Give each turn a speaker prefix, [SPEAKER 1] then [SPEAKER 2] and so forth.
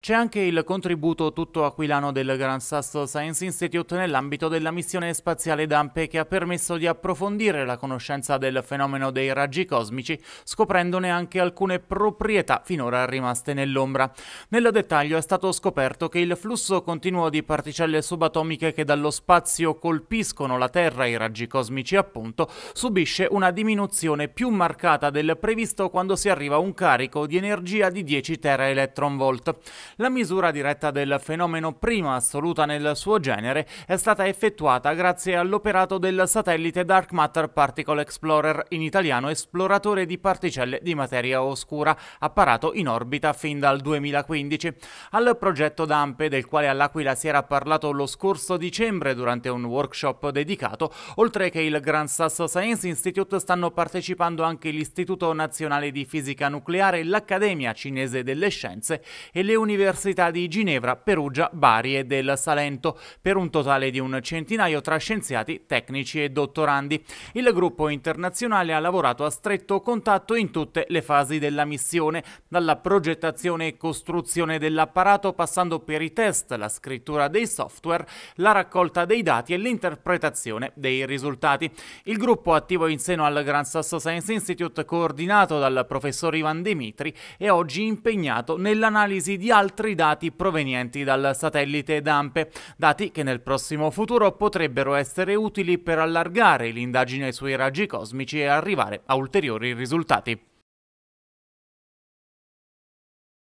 [SPEAKER 1] C'è anche il contributo tutto aquilano del Grand Sasso Science Institute nell'ambito della missione spaziale Dampe che ha permesso di approfondire la conoscenza del fenomeno dei raggi cosmici, scoprendone anche alcune proprietà finora rimaste nell'ombra. Nel dettaglio è stato scoperto che il flusso continuo di particelle subatomiche che dallo spazio colpiscono la Terra, i raggi cosmici appunto, subisce una diminuzione più marcata del previsto quando si arriva a un carico di energia di 10 tera volt. La misura diretta del fenomeno prima assoluta nel suo genere è stata effettuata grazie all'operato del satellite Dark Matter Particle Explorer, in italiano esploratore di particelle di materia oscura, apparato in orbita fin dal 2015. Al progetto DAMPE, del quale all'Aquila si era parlato lo scorso dicembre durante un workshop dedicato, oltre che il Grand Sasso Science Institute stanno partecipando anche l'Istituto Nazionale di Fisica Nucleare, l'Accademia Cinese delle Scienze e le università Università di Ginevra, Perugia, Bari e del Salento, per un totale di un centinaio tra scienziati, tecnici e dottorandi. Il gruppo internazionale ha lavorato a stretto contatto in tutte le fasi della missione, dalla progettazione e costruzione dell'apparato passando per i test, la scrittura dei software, la raccolta dei dati e l'interpretazione dei risultati. Il gruppo attivo in seno al Grand Sasso Science Institute coordinato dal professor Ivan Dimitri è oggi impegnato nell'analisi di altri altri dati provenienti dal satellite Dampe, dati che nel prossimo futuro potrebbero essere utili per allargare l'indagine sui raggi cosmici e arrivare a ulteriori risultati.